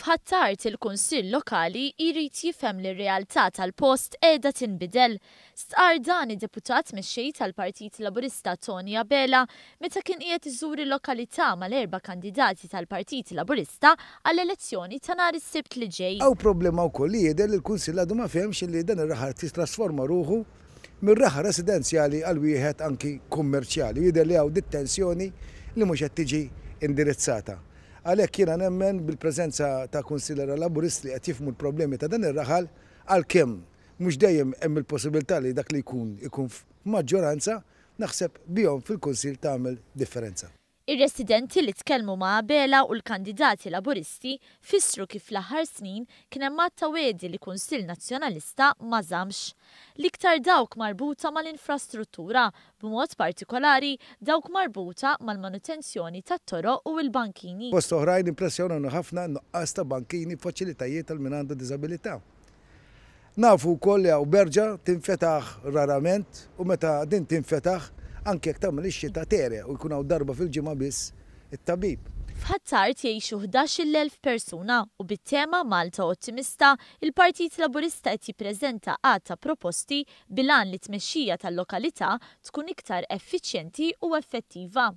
F'ħattart il-Kunsill Lokali jrid jifhem li r-realtà tal-post qiegħda tinbidel. Stqar dan id-deputat mexxej tal-Partit Laburista Tony Abela meta kien qiegħed iżur il-lokalità mal-erba kandidati tal-Partit Laburista għall-elezzjoni ta' nhar is-Sibt li ġej. Hawn problema wkoll li jidher li l-Kunsill għadu ma fehmx li dan ir-raħar tistrasforma ruħu mir-raħar residenzjali għal wieħed anki kummerċjali. Jidher li hawn dit-tensjoni li mhux qed tiġi indirizzata. Għalhekk jiena nemmen bil prezenza ta' konsilera laburist li qed jifmu l-problemi ta' dan ir-raħal għalkemm mhux dejjem hemm il-possibilità li dak li jkun ikun f'maġġoranza naħseb bihom fil ta' tagħmel differenza. Ir-residenti li tkellmu ma' Bela u l-kandidati laburisti fissru kif l-aħħar snin kien hemm ta' wedi li Kunsill Nazzjonalista ma żamx. L-iktar dawk marbuta mal-infrastruttura, b'mod partikolari dawk marbuta mal-manutenzjoni tat-toroq u l-bankini. Post oħrajn impressjona ħafna nuqqas ta' bankini faċilitajiet tal minanda diżabilità. Nafu wkoll u berġa tinfetaħ rarament u meta din tinfetaħ anke jek tagħmel ix-xita tere u jkun hawn darba fil-ġimgħa biss it-tabib. F'Ħazzart jgħixu 11,000 persuna u bit-tema Malta Ottimista il-Partit Laburista qed jippreżenta għata proposti bilan li tmexxija tal-lokalità tkun iktar effiċjenti u effettiva.